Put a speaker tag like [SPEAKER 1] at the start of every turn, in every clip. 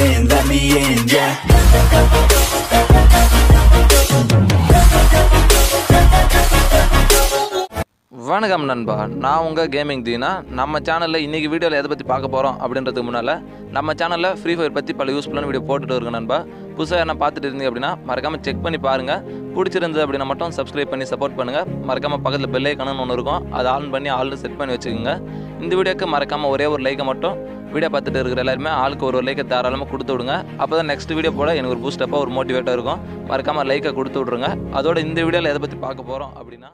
[SPEAKER 1] in, let me in, yeah வணக்கம் நண்பா நான் உங்கள் கேமிங் தீனா நம்ம சேனலில் இன்றைக்கி வீடியோவில் எதை பற்றி பார்க்க போகிறோம் அப்படின்றதுக்கு முன்னால் நம்ம சேனலில் ஃப்ரீ ஃபயர் பற்றி பல யூஸ்ஃபுல்லான வீடியோ போட்டுட்டு இருக்கேன் நண்பா புதுசாக என்ன பார்த்துட்டு இருந்தீங்க அப்படின்னா மறக்காமல் செக் பண்ணி பாருங்கள் பிடிச்சிருந்தது அப்படின்னா மட்டும் சப்ஸ்கிரைப் பண்ணி சப்போர்ட் பண்ணுங்கள் மறக்காமல் பக்கத்தில் பெல் ஐக்கணும்னு ஒன்று இருக்கும் அதை ஆன் பண்ணி ஆல்னு செட் பண்ணி வச்சுக்கோங்க இந்த வீடியோக்கு மறக்காமல் ஒரே ஒரு லைக்கை மட்டும் வீடியோ பார்த்துட்டு இருக்கிற எல்லாருமே ஆளுக்கு ஒரு ஒரு லைக்கை தாராளமாக கொடுத்து விடுங்க அப்போ தான் நெக்ஸ்ட் வீடியோ போட எனக்கு ஒரு பூஸ்டப்பாக ஒரு மோட்டிவேட்டாக இருக்கும் மறக்காமல் லைக்கை கொடுத்து விட்ருங்க அதோட இந்த வீடியோவில் எதை பற்றி பார்க்க போகிறோம் அப்படின்னா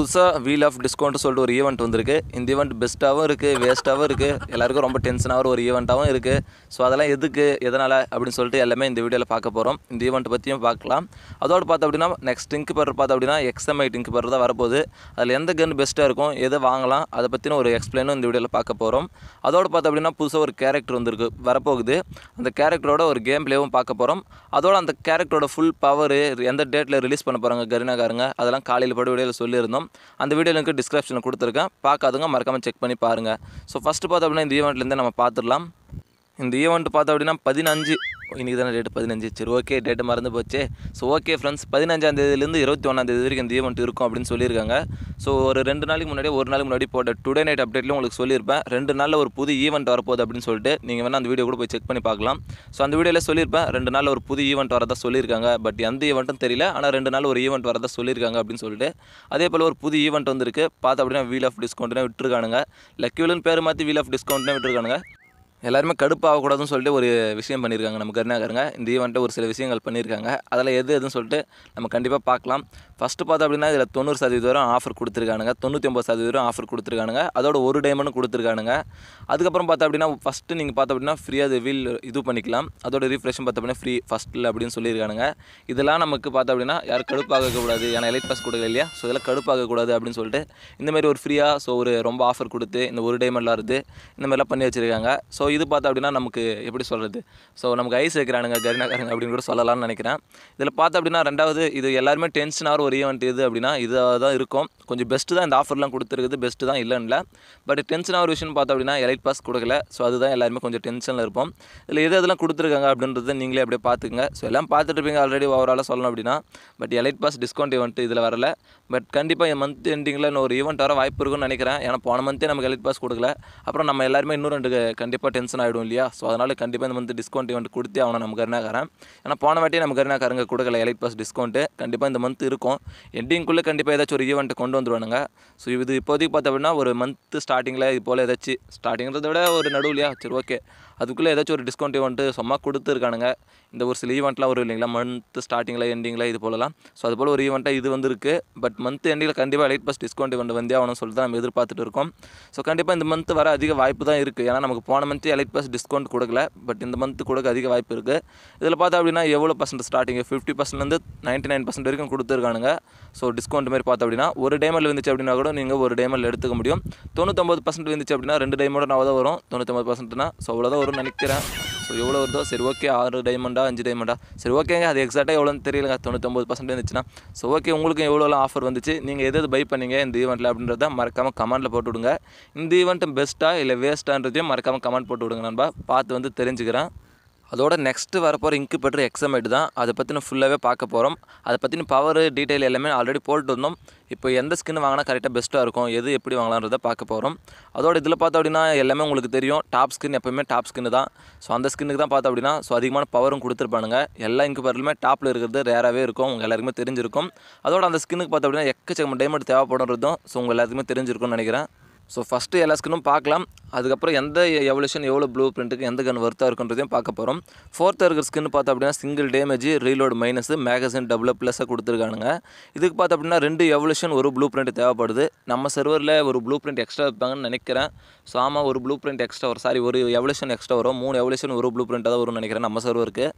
[SPEAKER 1] புதுசாக வீல் ஆஃப் டிஸ்கவுண்ட்டு சொல்லிட்டு ஒரு ஈவெண்ட் வந்திருக்கு இந்த ஈவெண்ட் பெஸ்ட்டாகவும் இருக்குது வேஸ்ட்டாகவும் இருக்குது எல்லாருக்கும் ரொம்ப டென்ஷனாக ஒரு ஈவெண்ட்டாகவும் இருக்குது ஸோ அதெல்லாம் எதுக்கு எதனால் அப்படின்னு சொல்லிட்டு எல்லாமே இந்த வீடியோவில் பார்க்க போகிறோம் இந்த ஈவெண்ட் பற்றியும் பார்க்கலாம் அதோடு பார்த்தோம் அப்படின்னா நெக்ஸ்ட் டிங்க் பர் பார்த்தோம் அப்படின்னா எக்ஸ்எம்ஐ டிங்க் பர் தான் வரப்போகுது அதில் எந்த கன் பெஸ்ட்டாக இருக்கும் எதை வாங்கலாம் அதை பற்றின ஒரு எக்ஸ்பிளைனும் இந்த வீடியோவில் பார்க்க போகிறோம் அதோடு பார்த்தோம் அப்படின்னா புதுசாக ஒரு கேரக்டர் வந்திருக்கு வரப்போகுது அந்த கேரக்டரோட ஒரு கேம் பிளேவும் பார்க்க போகிறோம் அதோட அந்த கேரக்டரோட ஃபுல் பவர் எந்த டேட்டில் ரிலீஸ் பண்ண போகிறாங்க கரினாக்காரங்க அதெல்லாம் காலையில் படி வீடியோவில் சொல்லியிருந்தோம் அந்த வீடியோ லிங்க் டிஸ்கிரிப்ஷனில் கொடுத்துருக்கேன் பார்க்காதுங்க மறக்காமல் செக் பண்ணி பாருங்கள் ஸோ ஃபஸ்ட்டு பார்த்தோம் அப்படின்னா இந்த ஈவெண்ட்லேருந்தே நம்ம பார்த்துடலாம் இந்த ஈவெண்ட் பார்த்தோம் அப்படின்னா பதினஞ்சு இன்றைக்கி தானே டேட்டு பதினஞ்சு சரி ஓகே டேட்டு மறந்து போச்சு ஸோ ஓகே ஃப்ரெண்ட்ஸ் பதினஞ்சாந்தேதியிலேருந்து இருபத்தி ஒன்றாந்தேதி வரைக்கும் இந்த ஈவெண்ட் இருக்கும் அப்படின்னு சொல்லியிருக்காங்க ஸோ ஒரு ரெண்டு நாளைக்கு முன்னாடி ஒரு நாளுக்கு முன்னாடி போட்ட டுடே நைட் அப்டேட்லையும் உங்களுக்கு சொல்லியிருப்பேன் ரெண்டு நாளில் ஒரு புது ஈவெண்ட் வரப்போகுது அப்படின்னு சொல்லிட்டு நீங்கள் வேணால் அந்த வீடியோ கூட போய் செக் பண்ணி பார்க்கலாம் ஸோ அந்த வீடியோவில் சொல்லியிருப்பேன் ரெண்டு நாளில் ஒரு புது ஈவெண்ட் வரதான் சொல்லியிருக்காங்க பட் எந்த ஈவெண்ட்டும் தெரியல ஆனால் ரெண்டு நாள் ஒரு ஈவெண்ட் வரதான் சொல்லியிருக்காங்க அப்படின்னு சொல்லிட்டு அதே போல் ஒரு புது ஈவெண்ட் வந்திருக்கு பார்த்து அப்படின்னா வீல் ஆஃப் டிஸ்கவுண்ட்னு விட்டுருக்கானுங்க லக்கியூலன் பேர் மாற்றி வீல் ஆஃப் டிஸ்கவுண்ட்னு விட்டுருக்கானுங்க எல்லாருமே கடுப்பாகக்கூடாதுன்னு சொல்லிட்டு ஒரு விஷயம் பண்ணியிருக்காங்க நம்ம கருணாகருங்க இந்த ஈவெண்ட்டை ஒரு சில விஷயங்கள் பண்ணியிருக்காங்க அதில் எது எதுன்னு சொல்லிட்டு நம்ம கண்டிப்பாக பார்க்கலாம் ஃபஸ்ட்டு பார்த்தோம் அப்படின்னா இதில் தொண்ணூறு சதவீத வரும் ஆஃபர் கொடுத்துருக்கானுங்க தொண்ணூற்றி ஒம்பது சதவீதம் ஆஃபர் கொடுத்துருக்கானுங்க அதோட ஒரு டைமண்டும் கொடுத்துருக்கானுங்க அதுக்கப்புறம் பார்த்தோம் அப்படின்னா ஃபஸ்ட்டு நீங்கள் பார்த்தோம் அப்படின்னா ஃப்ரீயாக வீல் இது பண்ணிக்கலாம் அதோட ரீஃப்ரெஷும் பார்த்தோம் அப்படின்னா ஃப்ரீ ஃபஸ்ட்டில் அப்படின்னு சொல்லியிருக்கானுங்க இதெல்லாம் நமக்கு பார்த்தோம் அப்படின்னா யாரும் கடுப்பாகக்கூடாது ஏன்னா எலைட் பாஸ் கொடுக்கல இல்லையா ஸோ இதெல்லாம் கடுப்பாகக்கூடாது அப்படின்னு சொல்லிட்டு இந்தமாதிரி ஒரு ஃப்ரீயாக ஸோ ஒரு ரொம்ப ஆஃபர் கொடுத்து இந்த ஒரு டைமெல்லாம் இருக்குது இந்த மாதிரிலாம் பண்ணி வச்சுருக்காங்க ஸோ இது பார்த்தா அப்படின்னா நமக்கு எப்படி சொல்கிறது ஸோ நமக்கு ஐஸ் வைக்கிறானுங்க கரினாக்காரங்க அப்படின்னு கூட சொல்லலாம்னு நினைக்கிறேன் இதில் பார்த்தா அப்படின்னா ரெண்டாவது இது எல்லாருமே டென்ஷன் ஒரு ஈவெண்ட் இது அப்படின்னா இதாக தான் இருக்கும் கொஞ்சம் பெஸ்ட்டு தான் இந்த ஆஃபர்லாம் கொடுத்துருக்குது பெஸ்ட்டு தான் இல்லைன்னு பட் டென்ஷன் ஒரு விஷயம்னு பார்த்தா அப்படின்னா எலைட் பாஸ் கொடுக்கல ஸோ அதுதான் எல்லாருமே கொஞ்சம் டென்ஷனில் இருப்போம் இதில் எது இதெல்லாம் கொடுத்துருக்காங்க அப்படின்றத நீங்களே அப்படியே பார்த்துக்குங்க ஸோ எல்லாம் பார்த்துட்டு இருப்பீங்க ஆல்ரெடி ஓவராலாக சொல்லணும் அப்படின்னா but elite pass discount event இதில் வரல பட் கண்டிப்பாக என் மந்த் எண்டிங்கில் இன்னும் ஒரு ஈவெண்ட் வர வாய்ப்பு இருக்குன்னு நினைக்கிறேன் ஏன்னா போன மந்த்தே நமக்கு எலைட் பாஸ் கொடுக்கல அப்புறம் நம்ம எல்லாருமே இன்னும் ரெண்டு கண்டிப்பாக டென்ஷன் ஆகிடும் இல்லையா ஸோ அதனால் கண்டிப்பாக இந்த வந்து டிஸ்கவுண்ட் இவன்ட் கொடுத்து அவனை நம்ம கருணாக்காரன் ஏன்னா போன வாட்டி நம்ம கருணாக்காரங்க கொடுக்கல எலைட் பாஸ் டிஸ்கவுண்ட்டு கண்டிப்பாக இந்த மந்த் இருக்கும் எண்டிங்குள்ளே கண்டிப்பாக ஏதாச்சும் ஒரு ஈவெண்ட்டை கொண்டு வந்துருவானுங்க ஸோ இது இப்போதைக்கு பார்த்தோம்னா ஒரு மந்த்து ஸ்டார்டிங்கில் இது போல் ஏதாச்சும் ஸ்டார்டிங்கிறத விட ஒரு நடுவுலையா சரி ஓகே அதுக்குள்ளே ஏதாச்சும் ஒரு டிஸ்கவுண்ட் வந்துட்டு சும்மா கொடுத்துருக்கானுங்க இந்த ஒரு சில ஈவெண்ட்லாம் வரும் இல்லைங்களா மந்த் ஸ்டார்டிங்கில் எண்டிங்கில் இது போலலாம் ஸோ அது போல் ஒரு ஈவெண்ட்டாக இது வந்துருக்கு பட் மந்த் எண்டிங்கில் கண்டிப்பாக லைட் பஸ் டிஸ்கவுண்ட் வந்து வந்தே ஆகணும்னு சொல்லிட்டு நம்ம எதிர்பார்த்துட்டு இருக்கோம் ஸோ கண்டிப்பாக இந்த மந்த் வர அதிக வாய்ப்பு தான் இருக்குது ஏன்னா நமக்கு போன மந்த்து எலைட் பஸ் டிஸ்கவுண்ட் கொடுக்கல பட் இந்த மந்த் கொடுக்க அதிக வாய்ப்பு இருக்குது இதில் பார்த்தா அப்படின்னா எவ்வளோ பர்சன்ட் ஸ்டார்டிங் ஃபிஃப்டி பர்சன்ட்லேருந்து நைன்ட்டி நைன் பர்சன்ட் வரைக்கும் கொடுத்துருக்கானுங்க ஸோ டிஸ்கவுண்ட் மாதிரி பார்த்தோம் அப்படின்னா ஒரு டைமில் வந்துச்சு அப்படின்னா கூட நீங்கள் ஒரு டைமில் எடுத்துக்க முடியும் தொண்ணூத்தொம்பது பர்சன்ட் வந்துச்சு அப்படின்னா ரெண்டு டைமோட நான் தான் வரும் தொண்ணூத்தொம்பது பர்சன்ட்னா ஸோ அவ்வளோதான் வரும் வரும்னு நினைக்கிறேன் ஸோ எவ்வளோ வருதோ சரி ஓகே ஆறு டைமண்டா அஞ்சு டைமண்டா சரி ஓகேங்க அது எக்ஸாக்டாக எவ்வளோன்னு தெரியலங்க தொண்ணூத்தொம்பது பர்சன்ட் இருந்துச்சுன்னா ஸோ ஓகே உங்களுக்கு எவ்வளோலாம் ஆஃபர் வந்துச்சு நீங்கள் எது பை பண்ணீங்க இந்த ஈவெண்ட்டில் அப்படின்றத மறக்காமல் கமெண்ட்டில் போட்டு விடுங்க இந்த ஈவெண்ட்டு பெஸ்ட்டாக இல்லை வேஸ்ட்டான்றதையும் மறக்காமல் கமெண்ட் போட்டு விடுங்க நண்பா பார்த்து வந்து தெரிஞ்சுக்கிறேன் அதோட நெக்ஸ்ட்டு வரப்போகிற இங்கு எக்ஸாம் எட்டு தான் அதை பற்றின ஃபுல்லாகவே பார்க்க போகிறோம் அதை பற்றின பவர் டீட்டெயில் எல்லாமே ஆல்ரெடி போட்டு வந்தோம் இப்போ எந்த ஸ்கின் வாங்கினா கரெக்டாக பெஸ்ட்டாக இருக்கும் எது எப்படி வாங்கலான்றதை பார்க்க போகிறோம் அதோட இதில் பார்த்தோம் அப்படின்னா எல்லாமே உங்களுக்கு தெரியும் டாப் ஸ்கின் எப்போயுமே டாப் ஸ்கின்னு தான் ஸோ அந்த ஸ்கின்னுக்கு தான் பார்த்தோம் அப்படின்னா ஸோ அதிகமான பவரும் கொடுத்துருப்பானுங்க எல்லா இன்குபேட்டருமே டாப்பில் இருக்கிறது ரேராகவே இருக்கும் உங்கள் எல்லாருக்குமே தெரிஞ்சிருக்கும் அதோட அந்த ஸ்கின்னுக்கு பார்த்தோம் அப்படின்னா எக்கச்சக்கம் டைமண்ட் தேவைப்படுறதும் ஸோ உங்கள் எல்லாத்துக்குமே தெரிஞ்சிருக்கும்னு நினைக்கிறேன் ஸோ ஃபஸ்ட்டு எல்லா ஸ்கின்னும் பார்க்கலாம் அதுக்கப்புறம் எந்த எவல்யூஷன் எவ்வளோ ப்ளூ பிரிண்ட்டுக்கு எந்த கன் ஒர்த்தாக இருக்குன்றதையும் பார்க்க போகிறோம் ஃபோர்த்தாக இருக்கிற ஸ்கின் பார்த்தோம் அப்படின்னா single damage reload minus magazine double ப்ளஸ்ஸாக கொடுத்துருக்கானுங்க இதுக்கு பார்த்தோம் அப்படின்னா ரெண்டு எவல்யூஷன் ஒரு ப்ளூ பிரிண்ட் தேவைப்படுது நம்ம சர்வரில் ஒரு ப்ளூ பிரிண்ட் எக்ஸ்ட்ரா வைப்பாங்கன்னு நினைக்கிறேன் ஸோ ஆமாம் ஒரு ப்ளூ பிரிண்ட் எக்ஸ்ட்ரா வரும் சாரி ஒரு எவல்யூஷன் எக்ஸ்ட்ரா வரும் மூணு எவல்யூஷன் ஒரு ப்ளூ பிரிண்ட் தான் வரும்னு நினைக்கிறேன் நம்ம சர்வருக்கு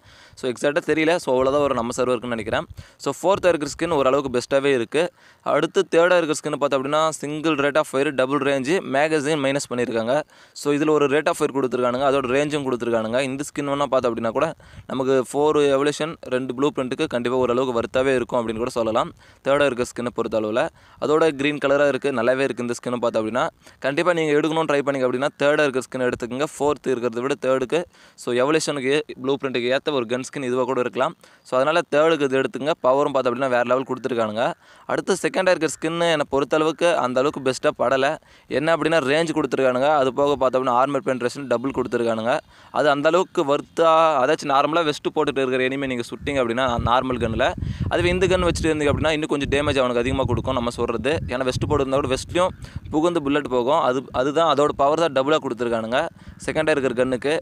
[SPEAKER 1] ஸோ எக்ஸாக்டாக தெரியல ஸோ அவ்வளோதான் ஒரு நம்ம சர்வருக்குன்னு நினைக்கிறேன் ஸோ ஃபோர்த்தாக இருக்கிற ஸ்கின் ஓரளவுக்கு பெஸ்ட்டாகவே இருக்குது அடுத்து தேர்டாக இருக்கிற ஸ்கின் பார்த்தோம் அப்படின்னா single rate of fire double range magazine minus பண்ணியிருக்காங்க ஸோ இதில் ஒரு ரேட் ஆஃப் ஃபயர் கொடுத்துருக்கானுங்க அதோட ரேஞ்சும் கொடுத்துருக்கானுங்க இந்த ஸ்கின் வேணால் பார்த்தோம் அப்படின்னா கூட நமக்கு ஃபோர் எவல்யூஷன் ரெண்டு ப்ளூ பிரிண்ட்டுக்கு கண்டிப்பாக ஓரளவுக்கு வர்த்தாவே இருக்கும் அப்படின்னு கூட சொல்லலாம் தேர்டாக இருக்க ஸ்கின்னை பொறுத்த அளவில் அதோட க்ரீன் கலராக இருக்குது நல்லாவே இருக்குது இந்த ஸ்கின்னு பார்த்தோம் அப்படின்னா கண்டிப்பாக நீங்கள் எடுக்கணும் ட்ரை பண்ணிங்க அப்படின்னா தேர்டாக இருக்க ஸ்கின் எடுத்துக்கோங்க ஃபோர்த்து இருக்கிறத விட தேர்டுக்கு ஸோ எவல்யூஷனுக்கு ப்ளூ பிரிண்ட்டுக்கு ஏற்ற ஒரு கன் ஸ்கின் இதுவாக கூட இருக்கலாம் ஸோ அதனால் தேர்டுக்கு இது எடுத்துங்க பவரும் பார்த்தோம் அப்படின்னா வேறு லெவல் கொடுத்துருக்கானுங்க அடுத்து செகண்டாக இருக்கிற ஸ்கின்னு என்னை பொறுத்தளவுக்கு அந்த அளவுக்கு பெஸ்ட்டாக படலை என்ன அப்படின்னா ரேஞ்ச் கொடுத்துருக்கானுங்க அது போக பார்த்தோம்னா ஆர்மர் பேண்ட் ட்ரெஸ்னு டபுள் கொடுத்துருக்கானுங்க அது அந்தளவுக்கு வர்த்தாக அதாச்சும் நார்மலாக வெஸ்ட்டு போட்டுட்டு இருக்கிற எனிமே நீங்கள் சுட்டிங்க அப்படின்னா நார்மல் கன்னில் அதுவே இந்த கன் வச்சுட்டு இருந்தீங்க அப்படின்னா இன்னும் கொஞ்சம் டேமேஜ் அவனுக்கு அதிகமாக கொடுக்கும் நம்ம சொல்கிறது ஏன்னா வெஸ்ட்டு போட்டு இருந்தால் கூட வெஸ்ட்லேயும் புகுந்து புல்லட் போகும் அது அதுதான் அதோட பவர் தான் டபுளாக கொடுத்துருக்கானுங்க செகண்டாக இருக்கிற கன்னுக்கு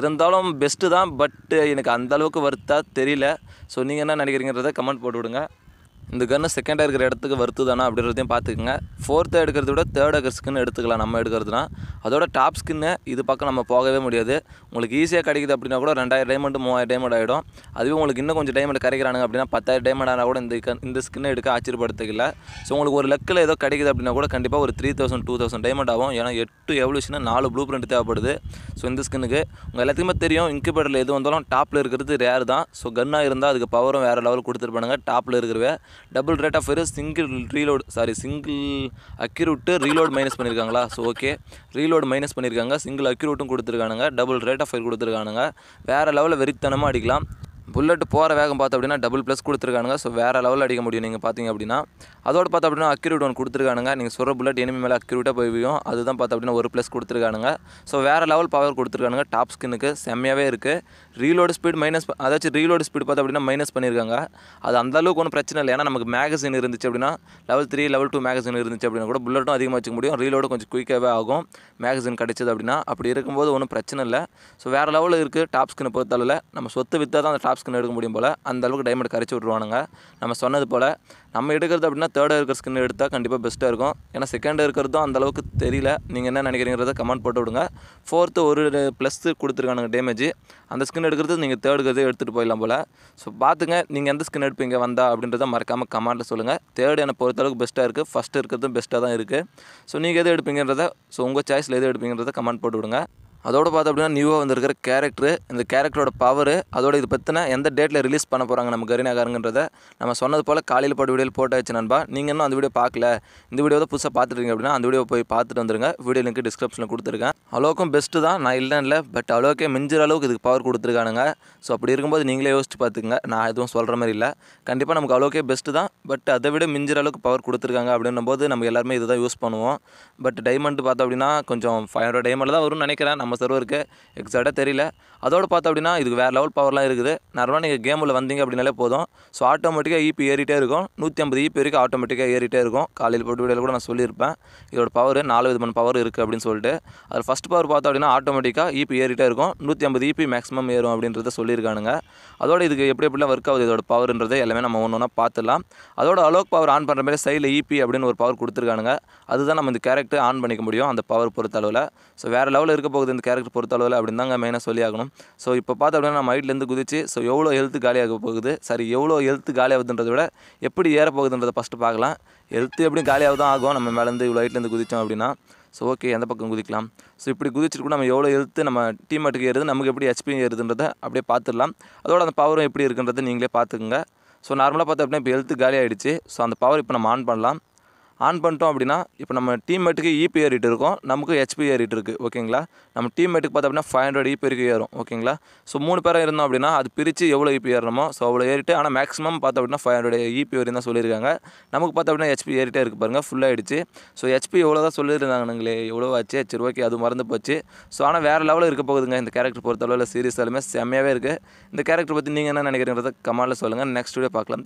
[SPEAKER 1] இருந்தாலும் பெஸ்ட்டு தான் பட்டு எனக்கு அந்தளவுக்கு வர்த்தாக தெரியல ஸோ நீங்கள் என்ன நினைக்கிறீங்கிறத கமெண்ட் போட்டு விடுங்க இந்த கன்று செகண்டாக இருக்கிற இடத்துக்கு வருத்துதானா அப்படின்றதையும் பார்த்துக்கோங்க ஃபோர்த்தை எடுக்கிறத விட தேர்ட் ஏக்கர் ஸ்கின் எடுத்துக்கலாம் நம்ம எடுக்கிறதுனா அதோட டாப் ஸ்கின்னு இது பக்கம் நம்ம போகவே முடியாது உங்களுக்கு ஈஸியாக கிடைக்குது அப்படின்னா கூட ரெண்டாயிரம் டைமண்ட் மூவாயிரம் டைமண்ட் ஆகிடும் அதுவே உங்களுக்கு இன்னும் கொஞ்சம் டைமண்ட் கிடைக்கிறாங்க அப்படின்னா பத்தாயிரம் டைமண்ட் ஆனால் கூட இந்த இந்த ஸ்கின்னை எடுக்க ஆச்சரியப்படுத்திக்கல ஸோ உங்களுக்கு ஒரு லெக்கில் ஏதோ கிடைக்குது அப்படின்னா கூட கண்டிப்பாக ஒரு three thousand two thousand diamond ஆகும் ஏன்னா எட்டு எவ்வளோஷனா நாலு ப்ளூ பிரிண்ட் தேவைப்படுது ஸோ இந்த ஸ்கின்னுக்கு உங்கள் எல்லாத்துக்குமே தெரியும் இன்குபேட்டரில் எது வந்தாலும் டாப்பில் இருக்கிறது ரேர் தான் ஸோ கன்னாக இருந்தால் அதுக்கு பவரும் வேறு லெவல் கொடுத்துருப்பானுங்க டாப்பில் இருக்கிறவே double rate of fire single reload sorry single accurate reload minus பண்ணியிருக்காங்களா ஸோ ஓகே ரீலோடு மைனஸ் பண்ணியிருக்காங்க சிங்கிள் அக்யூரூட்டும் கொடுத்துருக்கானுங்க டபுள் ரேட் ஆஃப் ஃபயர் கொடுத்துருக்கானுங்க வேறு லெவலில் வெறித்தனமாக அடிக்கலாம் புல்லட் போகிற வேகம் பார்த்தோம் அப்படின்னா டபுள் ப்ளஸ் கொடுத்துருக்கானுங்க ஸோ வேறு லெவலில் அடிக்க முடியும் நீங்கள் பார்த்தீங்க அப்படின்னா அதோடு பார்த்தோம் அப்படின்னா அக்யூரேட் ஒன்று கொடுத்துருக்கானுங்க நீங்கள் சொல்கிற புல்லட் இனிமே மேலே அக்யூரேட்டாக போய்வியும் அதுதான் பார்த்தோம் அப்படின்னா ஒரு ப்ளஸ் கொடுத்துருக்கானுங்க ஸோ வேறு லெவல் பவர் கொடுத்துருக்கானுங்க டாப் ஸ்கின்னுக்கு செம்மையாகவே இருக்குது ரீலோடு ஸ்பீடு மைனஸ் அதாச்சும் ரீலோடு ஸ்பீடு பார்த்தா அப்படின்னா மைனஸ் பண்ணியிருக்காங்க அது அந்தளவுக்கு ஒன்றும் பிரச்சனை இல்லை ஏன்னா நமக்கு மேகசின் இருந்துச்சு அப்படின்னா level three level two magazine இருந்துச்சு அப்படின்னா கூட புல்லட்டும் அதிகமாக வச்சுக்க முடியும் ரீலோடு கொஞ்சம் குயிக்காகவே ஆகும் மேகசின் கிடச்சது அப்படின்னா அப்படி இருக்கும்போது ஒன்றும் பிரச்சனை இல்லை ஸோ வேறு லெவலில் இருக்குது டாப் ஸ்கின் பொறுத்தளவில் நம்ம சொத்து விற்றா தான் அந்த டாப் ஸ்கின் எடுக்க முடியும் போல் அந்தளவுக்கு டைமண்ட் கரைச்சி விட்ருவானுங்க நம்ம சொன்னது போல் நம்ம எடுக்கிறது அப்படின்னா தேர்டு இருக்கிற ஸ்கின் எடுத்தால் கண்டிப்பாக பெஸ்ட்டாக இருக்கும் ஏன்னா செகண்ட் இருக்கிறதும் அந்தளவுக்கு தெரியல நீங்கள் என்ன நினைக்கிறீங்கிறத கமெண்ட் போட்டு விடுங்க ஃபோர்த்து ஒரு ப்ளஸ் கொடுத்துருக்கானுங்க டேமேஜ் அந்த ஸ்கின் எடுக்கிறது நீங்கள் தேர்டு கதை எடுத்துகிட்டு போயிடலாம் போல் ஸோ பார்த்துங்க நீங்கள் எந்த ஸ்கின் எடுப்பீங்க வந்தா அப்படின்றத மறக்காமல் கமெண்ட்டில் சொல்லுங்கள் தேர்ட் என்னை பொறுத்தளவுக்கு பெஸ்ட்டாக இருக்குது ஃபஸ்ட்டு இருக்கிறதும் பெஸ்ட்டாக தான் இருக்குது ஸோ நீங்கள் எது எடுப்பீங்கன்றத ஸோ உங்கள் சாய்ஸில் எது எடுப்பீங்கிறத கமெண்ட் போட்டு விடுங்க அதோடு பார்த்தோம் அப்படின்னா நியூவாக வந்திருக்கிற கேரக்டரு இந்த கேரக்டரோட பவர் அதோட இது பற்றின எந்த டேட்டில் ரிலீஸ் பண்ண போகிறாங்க நம்ம கரிநாகாரங்கிறத நம்ம சொன்னது போல் காலையில் போட்டு வீடியோ போட்டாச்சு நண்பா நீங்கள் இன்னும் அந்த வீடியோ பார்க்கல இந்த வீடியோ தான் புதுசாக பார்த்துருக்கீங்க அப்படின்னா அந்த வீடியோ போய் பார்த்துட்டு வந்துருங்க வீடியோ லிங்க் டிஸ்கிரிப்ஷனில் கொடுத்துருக்கேன் அளவுக்கும் பெஸ்ட்டு தான் நான் இல்லை இல்லை பட் அளவுக்கே மிஞ்சிற அளவுக்கு இதுக்கு பவர் கொடுத்துருக்கானுங்க ஸோ அப்படி இருக்கும்போது நீங்களே யோசிச்சு பார்த்துக்குங்க நான் எதுவும் சொல்கிற மாதிரி இல்லை கண்டிப்பாக நமக்கு அளவுக்கே பெஸ்ட்டு தான் பட் அதை விட மிஞ்சிற அளவுக்கு பவர் கொடுத்துருக்காங்க அப்படின்னும் போது நம்ம எல்லாருமே இதுதான் யூஸ் பண்ணுவோம் பட் டைமண்ட் பார்த்தோம் அப்படின்னா கொஞ்சம் ஃபைவ் ஹண்ட்ரட் டைமண்ட் தான் வரும்னு நினைக்கிறேன் நம்ம சர்வருக்கு எக்ஸாக்டாக தெரியல அதோடு பார்த்தோம் அப்படின்னா இதுக்கு வேறு லெவல் பவர்லாம் இருக்குது நார்மலாக நீங்கள் கேமில் வந்தீங்க அப்படின்னாலே போதும் ஸோ ஆட்டோமேட்டிக்காக ஈபி ஏறிட்டே இருக்கும் நூற்றி ஐம்பது ஈபி e வரைக்கும் ஆட்டோமேட்டிக்காக ஏறிட்டே இருக்கும் காலையில் போட்டு வீடியோ கூட நான் சொல்லியிருப்பேன் இதோட பவர் நாலு விதமான பவர் இருக்குது அப்படின்னு சொல்லிட்டு அதில் ஃபஸ்ட் பவர் பார்த்தோம் அப்படின்னா ஆட்டோமேட்டிக்காக ஈபி e ஏறிட்டே இருக்கும் நூற்றி ஐம்பது ஈபி e மேக்ஸிமம் ஏறும் அப்படின்றத சொல்லியிருக்கானுங்க அதோட இதுக்கு எப்படி எப்படிலாம் ஒர்க் ஆகுது இதோட பவர்ன்றது எல்லாமே நம்ம ஒன்று ஒன்றா பார்த்துலாம் அதோட அலோக் பவர் ஆன் பண்ணுற மாதிரி சைடில் ஈபி அப்படின்னு ஒரு பவர் கொடுத்துருக்கானுங்க அதுதான் நம்ம இந்த கேரக்டர் ஆன் பண்ணிக்க முடியும் அந்த பவர் பொறுத்தளவில் ஸோ வேறு லெவலில் இருக்க போகுது அந்த கேரக்டர் பொறுத்த அளவில் அப்படின்னு தாங்க மெயினாக சொல்லி ஆகணும் ஸோ இப்போ பார்த்து அப்படின்னா நம்ம ஹைட்லேருந்து குதிச்சு ஸோ எவ்வளோ ஹெல்த்து காலியாக போகுது சரி எவ்வளோ ஹெல்த்து காலியாகுதுன்றதை விட எப்படி ஏற போகுதுன்றதை ஃபஸ்ட்டு பார்க்கலாம் ஹெல்த்து எப்படியும் காலியாக தான் ஆகும் நம்ம மேலேருந்து இவ்வளோ ஹைட்லேருந்து குதித்தோம் அப்படின்னா ஸோ ஓகே எந்த பக்கம் குதிக்கலாம் ஸோ இப்படி குதிச்சிட்டு கூட நம்ம எவ்வளோ ஹெல்த்து நம்ம டீமேட்டுக்கு ஏறுது நமக்கு எப்படி ஹெச்பி ஏறுதுன்றதை அப்படியே பார்த்துடலாம் அதோட அந்த பவரும் எப்படி இருக்குன்றதை நீங்களே பார்த்துக்குங்க ஸோ நார்மலாக பார்த்தா அப்படின்னா இப்போ ஹெல்த்து காலியாகிடுச்சு ஸோ அந்த பவர் இப்போ நம்ம ஆன் பண்ணலாம் ஆன் பண்ணிட்டோம் அப்படின்னா இப்போ நம்ம டீம்மேட்டுக்கு இபி e ஏறிட்டு இருக்கோம் நமக்கு ஹெச்பி ஏறிட்டு இருக்குது ஓகேங்களா நம்ம டீம்மேட்டுக்கு பார்த்தோம் அப்படின்னா ஃபைவ் ஹண்ட்ரட் இபி இருக்கு ஏறும் ஓகேங்களா ஸோ மூணு பேராக இருந்தோம் அப்படின்னா அது பிரித்து எவ்வளோ இபி e ஏறணுமோ ஸோ அவ்வளோ ஏறிட்டு ஆனால் மேக்ஸிமம் பார்த்தோம் அப்படின்னா ஃபைவ் ஹண்ட்ரட் இபி வரையும் தான் சொல்லியிருக்காங்க நமக்கு பார்த்தோம் அப்படின்னா ஹெச்பி ஏறிட்டே இருக்கு பாருங்கள் ஆகிடுச்சு ஸோ ஹெச்பி எவ்வளோ தான் சொல்லியிருந்தாங்கங்களே எவ்வளோ ஆச்சு சரி ஓகே அது மறந்து போச்சு ஸோ ஆனால் வேறு லெவலில் இருக்க போகுதுங்க இந்த கேரக்டர் பொறுத்தளவில் சீரியஸ் எல்லாமே செம்மையாகவே இருக்குது இந்த கேரக்டர் பற்றி நீங்கள் என்ன நினைக்கிறீங்கிறத கமாலில் சொல்லுங்கள் நெக்ஸ்ட் வீடியோ பார்க்கலாம்